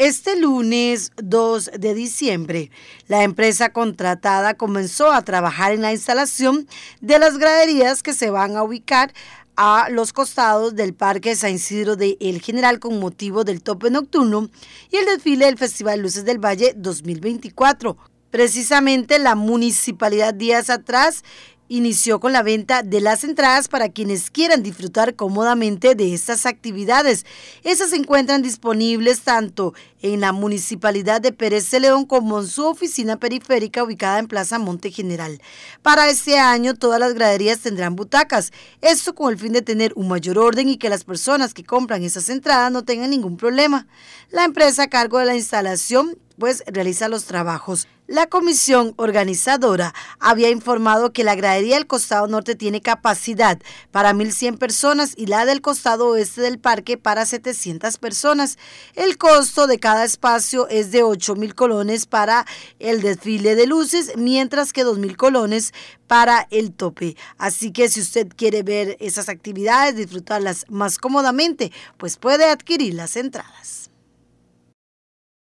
Este lunes 2 de diciembre, la empresa contratada comenzó a trabajar en la instalación de las graderías que se van a ubicar a los costados del Parque San Isidro de El General con motivo del tope nocturno y el desfile del Festival Luces del Valle 2024. Precisamente la municipalidad días atrás inició con la venta de las entradas para quienes quieran disfrutar cómodamente de estas actividades. Esas se encuentran disponibles tanto en la Municipalidad de Pérez de León como en su oficina periférica ubicada en Plaza Monte General. Para este año todas las graderías tendrán butacas, esto con el fin de tener un mayor orden y que las personas que compran esas entradas no tengan ningún problema. La empresa a cargo de la instalación realiza los trabajos. La comisión organizadora había informado que la gradería del costado norte tiene capacidad para 1.100 personas y la del costado oeste del parque para 700 personas. El costo de cada espacio es de 8.000 colones para el desfile de luces, mientras que 2.000 colones para el tope. Así que si usted quiere ver esas actividades, disfrutarlas más cómodamente, pues puede adquirir las entradas.